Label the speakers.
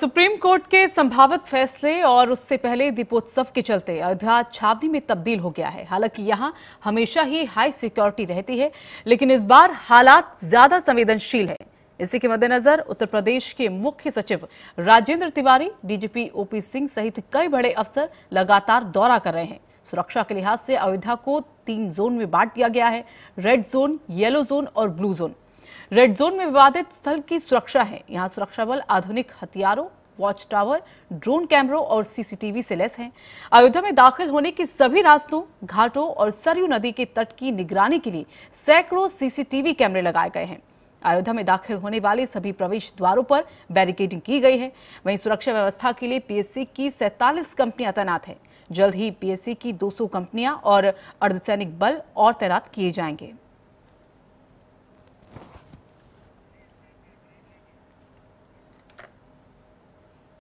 Speaker 1: supreme court के संभावित फैसले और उससे पहले दीपोत्सव के चलते अयोध्या छावनी में तब्दील हो गया है हालांकि यहां हमेशा ही हाई सिक्योरिटी रहती है लेकिन इस बार हालात ज्यादा संवेदनशील है इसी के मद्देनजर उत्तर प्रदेश के मुख्य सचिव राजेंद्र तिवारी डीजीपी ओपी सिंह सहित कई बड़े अफसर लगातार दौरा कर रहे हैं सुरक्षा के लिहाज से अयोध्या को तीन जोन में बांट दिया गया है रेड जोन येलो जोन और ब्लू जोन रेड जोन में विवादित स्थल की सुरक्षा है यहाँ सुरक्षा बल आधुनिक हथियारों वॉच टावर ड्रोन कैमरों और सीसीटीवी से लैस हैं अयोध्या में दाखिल होने के सभी रास्तों घाटों और सरयू नदी के तट की निगरानी के लिए सैकड़ों सीसीटीवी कैमरे लगाए गए हैं अयोध्या में दाखिल होने वाले सभी प्रवेश द्वारों पर बैरिकेडिंग की गई है वहीं सुरक्षा व्यवस्था के लिए पीएससी की सैतालीस कंपनियां तैनात हैं जल्द ही पीएससी की 200 कंपनियां और अर्धसैनिक बल और तैनात किए जाएंगे